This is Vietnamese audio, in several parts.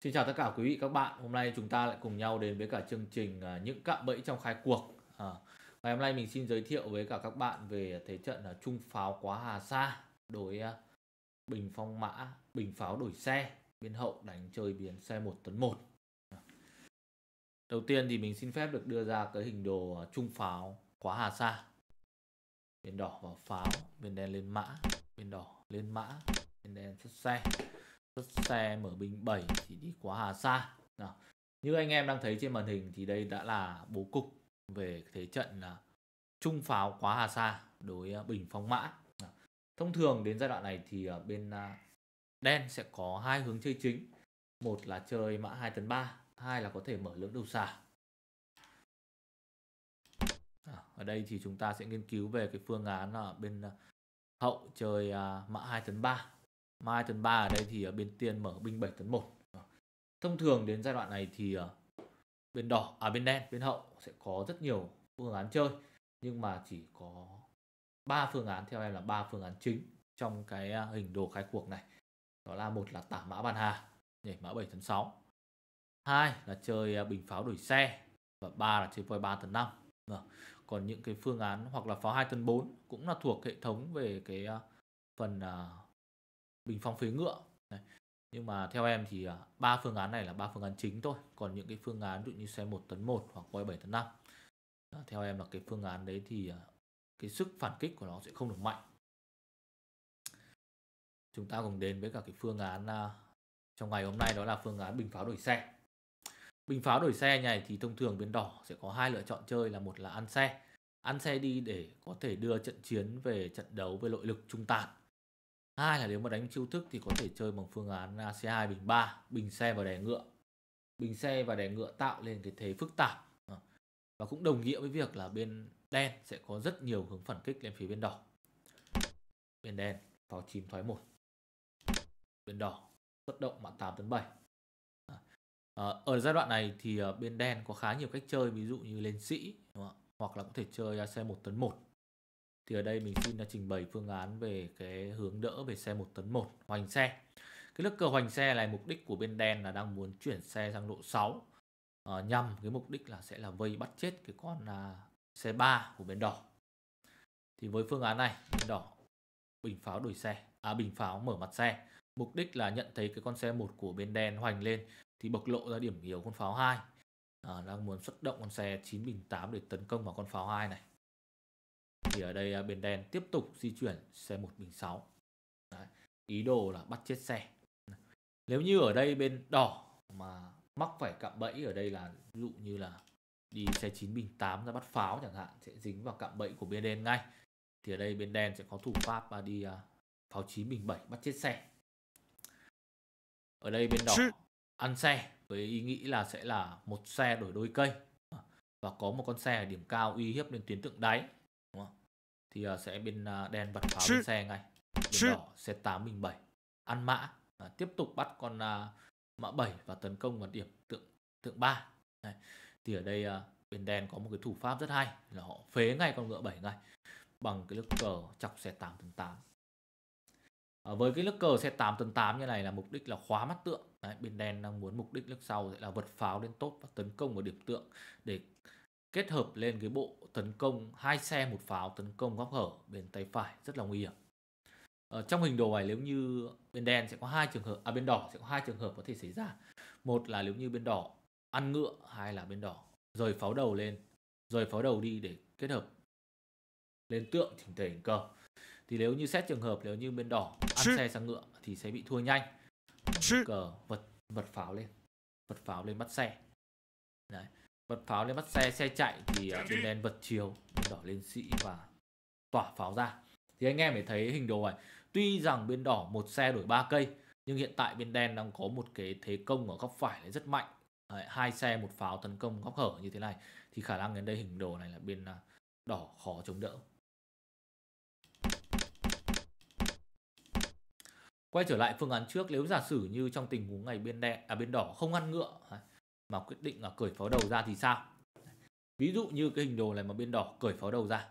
Xin chào tất cả quý vị các bạn. Hôm nay chúng ta lại cùng nhau đến với cả chương trình à, những cạm bẫy trong khai cuộc. À, ngày hôm nay mình xin giới thiệu với cả các bạn về thế trận à, trung pháo quá Hà Sa đối à, bình phong mã, bình pháo đổi xe, biên hậu đánh chơi biến xe 1 tấn 1. Đầu tiên thì mình xin phép được đưa ra cái hình đồ trung pháo quá Hà Sa. Bên đỏ vào pháo, bên đen lên mã, bên đỏ lên mã, bên đen xuất xe xe mở bình 7 thì đi quá hà xa nào, như anh em đang thấy trên màn hình thì đây đã là bố cục về thế trận là trung pháo quá hà xa đối à, bình phong mã nào, thông thường đến giai đoạn này thì à, bên à, đen sẽ có hai hướng chơi chính một là chơi mã 2 tấn 3 hai là có thể mở lưỡng đầu xà ở đây thì chúng ta sẽ nghiên cứu về cái phương án là bên hậu chơi mã 2 tấn 3 mai tuần 3 ở đây thì ở ờ, bên tiên mở binh 7 tuần 1 thông thường đến giai đoạn này thì ờ, bên đỏ à bên đen bên hậu sẽ có rất nhiều phương án chơi nhưng mà chỉ có ba phương án theo em là ba phương án chính trong cái à, hình đồ khai cuộc này đó là một là tả mã bàn hà nhảy mã 7 tấn 6 hai là chơi à, bình pháo đuổi xe và ba là chơi voi 3 tấn 5 còn những cái phương án hoặc là pháo 2 tấn 4 cũng là thuộc hệ thống về cái à, phần bình phong phế ngựa này. nhưng mà theo em thì à, ba phương án này là ba phương án chính thôi còn những cái phương án dụ như xe 1 tấn 1 hoặc quay 7 tấn 5 à, theo em là cái phương án đấy thì à, cái sức phản kích của nó sẽ không được mạnh chúng ta cùng đến với cả cái phương án trong ngày hôm nay đó là phương án bình pháo đổi xe bình pháo đổi xe này thì thông thường bên đỏ sẽ có hai lựa chọn chơi là một là ăn xe ăn xe đi để có thể đưa trận chiến về trận đấu với nội lực trung tàn hai là nếu mà đánh chiêu thức thì có thể chơi bằng phương án AC2 bình 3 bình xe và đè ngựa bình xe và đè ngựa tạo lên cái thế phức tạp và cũng đồng nghĩa với việc là bên đen sẽ có rất nhiều hướng phản kích lên phía bên đỏ bên đen pháo chìm thoái một bên đỏ xuất động mã 8 tấn 7 ờ, ở giai đoạn này thì ờ, bên đen có khá nhiều cách chơi ví dụ như lên sĩ đúng không? hoặc là có thể chơi xe 1 tấn 1 thì ở đây mình xin trình bày phương án về cái hướng đỡ về xe 1 tấn 1 hoành xe cái lớp cờ hoành xe này mục đích của bên đen là đang muốn chuyển xe sang độ 6 à, ờ, nhằm cái mục đích là sẽ là vây bắt chết cái con à, xe 3 của bên đỏ thì với phương án này bên đỏ bình pháo đổi xe à bình pháo mở mặt xe mục đích là nhận thấy cái con xe 1 của bên đen hoành lên thì bộc lộ ra điểm yếu con pháo 2 à, ờ, đang muốn xuất động con xe 9 bình 8 để tấn công vào con pháo 2 này thì ở đây à, bên đen tiếp tục di chuyển xe 1 bình 6 Đấy. ý đồ là bắt chết xe nếu như ở đây bên đỏ mà mắc phải cạm bẫy ở đây là ví dụ như là đi xe 9 bình 8 ra bắt pháo chẳng hạn sẽ dính vào cạm bẫy của bên đen ngay thì ở đây bên đen sẽ có thủ pháp mà đi à, pháo 9 bình 7 bắt chết xe ở đây bên đỏ ăn xe với ý nghĩ là sẽ là một xe đổi đôi cây và có một con xe ở điểm cao uy hiếp lên tuyến tượng đáy thì uh, sẽ bên uh, ờ, đen bật pháo bên xe ngay bên đỏ xe bình 807 ăn mã uh, tiếp tục bắt con uh, mã 7 và tấn công vào điểm tượng tượng 3 Đấy. thì ở đây uh, bên đen có một cái thủ pháp rất hay là họ phế ngay con ngựa 7 ngay bằng cái lớp cờ chọc xe 8 tấn 8 à, với cái lớp cờ xe 8 tấn 8 như này là mục đích là khóa mắt tượng Đấy, bên đen đang muốn mục đích lớp sau sẽ là vật pháo lên tốt và tấn công vào điểm tượng để kết hợp lên cái bộ tấn công hai xe một pháo tấn công góc hở bên tay phải rất là nguy hiểm ở trong hình đồ này nếu như bên đen sẽ có hai trường hợp à bên đỏ sẽ có hai trường hợp có thể xảy ra một là nếu như bên đỏ ăn ngựa hai là bên đỏ rời pháo đầu lên rời pháo đầu đi để kết hợp lên tượng chỉnh thể hình cờ thì nếu như xét trường hợp nếu như bên đỏ ăn xe sang ngựa thì sẽ bị thua nhanh cờ vật vật pháo lên vật pháo lên bắt xe đấy bật pháo lên bắt xe xe chạy thì à, bên đen vật chiều bên đỏ lên sĩ và tỏa pháo ra thì anh em phải thấy hình đồ này tuy rằng bên đỏ một xe đổi ba cây nhưng hiện tại bên đen đang có một cái thế công ở góc phải rất mạnh hai xe một pháo tấn công góc hở như thế này thì khả năng đến đây hình đồ này là bên à, đỏ khó chống đỡ quay trở lại phương án trước nếu giả sử như trong tình huống ngày bên đen à bên đỏ không ăn ngựa mà quyết định là cởi pháo đầu ra thì sao ví dụ như cái hình đồ này mà bên đỏ cởi pháo đầu ra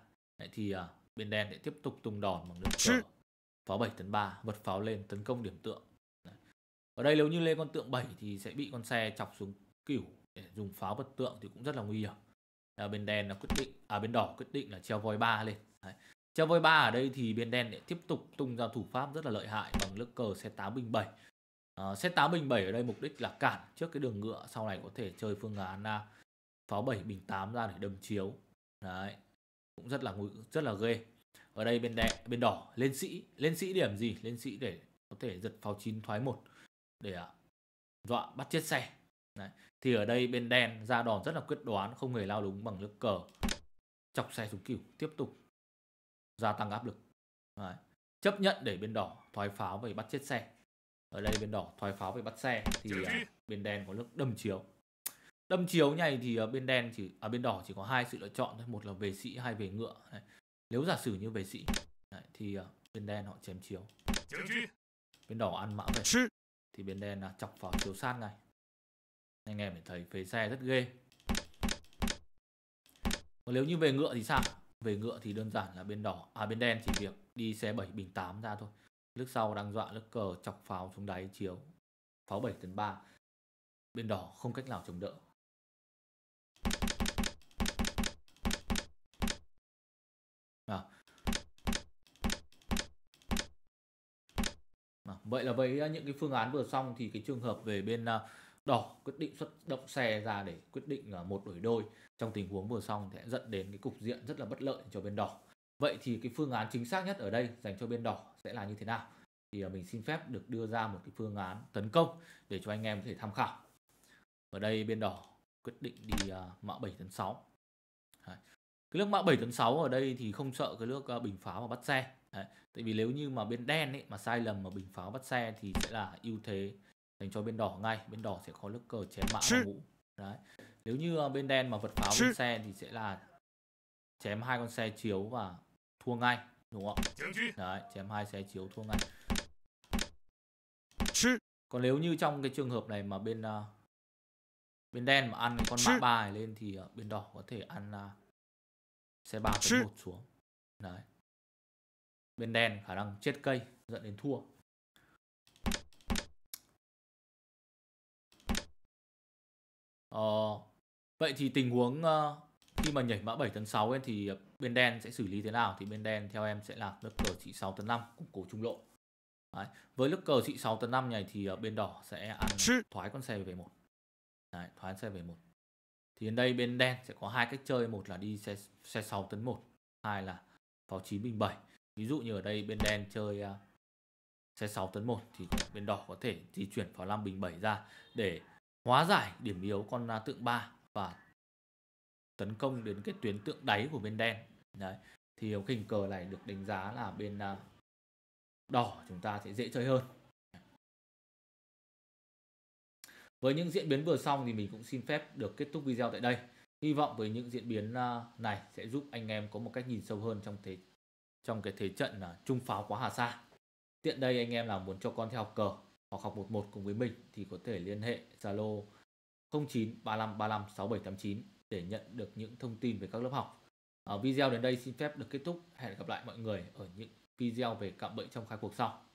thì à, bên đen sẽ tiếp tục tung đòn bằng đường cờ pháo 7 tấn 3 vật pháo lên tấn công điểm tượng ở đây nếu như lên con tượng 7 thì sẽ bị con xe chọc xuống cửu để dùng pháo vật tượng thì cũng rất là nguy hiểm à, bên đen là quyết định à bên đỏ quyết định là treo voi 3 lên đấy. treo voi 3 ở đây thì bên đen sẽ tiếp tục tung ra thủ pháp rất là lợi hại bằng nước cờ xe 8 bình 7 xét ờ, set bình 7 ở đây mục đích là cản trước cái đường ngựa sau này có thể chơi phương án là pháo 7 bình 8 ra để đâm chiếu đấy cũng rất là rất là ghê ở đây bên đen bên đỏ lên sĩ lên sĩ điểm gì lên sĩ để có thể giật pháo 9 thoái một để à, dọa bắt chết xe Đấy. Thì ở đây bên đen ra đòn rất là quyết đoán Không hề lao đúng bằng nước cờ Chọc xe xuống cửu Tiếp tục gia tăng áp lực Đấy. Chấp nhận để bên đỏ thoái pháo và bắt chết xe ở đây bên đỏ thoái pháo về bắt xe thì à, bên đen có nước đâm chiếu đâm chiếu này thì uh, bên đen chỉ ở à, bên đỏ chỉ có hai sự lựa chọn thôi một là về sĩ hai về ngựa nếu giả sử như về sĩ thì à, bên đen họ chém chiếu bên đỏ ăn mã về thì bên đen là chọc vào chiếu sát ngay anh em phải thấy phế xe rất ghê còn nếu như về ngựa thì sao về ngựa thì đơn giản là bên đỏ à bên đen chỉ việc đi xe 7 bình 8 ra thôi Nước sau đang dọa nước cờ chọc pháo xuống đáy chiếu. Pháo 7 tấn 3. Bên đỏ không cách nào chống đỡ. À. À, vậy là với à, những cái phương án vừa xong thì cái trường hợp về bên à, đỏ quyết định xuất động xe ra để quyết định à, một đổi đôi trong tình huống vừa xong sẽ dẫn đến cái cục diện rất là bất lợi cho bên đỏ. Vậy thì cái phương án chính xác nhất ở đây dành cho bên đỏ sẽ là như thế nào? Thì à, mình xin phép được đưa ra một cái phương án tấn công để cho anh em có thể tham khảo. Ở đây bên đỏ quyết định đi à, mã 7 tấn 6. Cái nước mã 7 tấn 6 ở đây thì không sợ cái nước à, bình pháo và bắt xe. Đấy. Tại vì nếu như mà bên đen ấy mà sai lầm mà bình pháo bắt xe thì sẽ là ưu thế dành cho bên đỏ ngay. Bên đỏ sẽ có nước cờ chém mã và ngũ. Đấy. Nếu như bên đen mà vật pháo bắt xe thì sẽ là chém hai con xe chiếu và thua ngay đúng không đấy chém hai xé chiếu thua ngay còn nếu như trong cái trường hợp này mà bên uh, bên đen mà ăn con mã bài lên thì uh, bên đỏ có thể ăn uh, xe ba một xuống đấy bên đen khả năng chết cây dẫn đến thua ờ, vậy thì tình huống uh, khi mà nhảy mã 7 tấn 6 ấy, thì ờ, bên đen sẽ xử lý thế nào thì bên đen theo em sẽ là nước cờ trị 6 tấn 5 củng cố trung lộ Đấy. với nước cờ trị 6 tấn 5 này thì ờ, bên đỏ sẽ ăn thoái con xe về một Đấy, thoái xe về một thì đến đây bên đen sẽ có hai cách chơi một là đi xe xe 6 tấn 1 hai là pháo 9 bình 7 ví dụ như ở đây bên đen chơi uh, xe 6 tấn 1 thì bên đỏ có thể di chuyển pháo 5 bình 7 ra để hóa giải điểm yếu con uh, tượng 3 và tấn công đến cái tuyến tượng đáy của bên đen đấy thì ống khinh cờ này được đánh giá là bên à, đỏ chúng ta sẽ dễ chơi hơn với những diễn biến vừa xong thì mình cũng xin phép được kết thúc video tại đây hy vọng với những diễn biến à, này sẽ giúp anh em có một cách nhìn sâu hơn trong thế trong cái thế trận à, trung pháo quá hà sa tiện đây anh em nào muốn cho con theo học cờ hoặc học một một cùng với mình thì có thể liên hệ zalo 0935356789 để nhận được những thông tin về các lớp học. À, video đến đây xin phép được kết thúc. Hẹn gặp lại mọi người ở những video về cạm bẫy trong khai cuộc sau.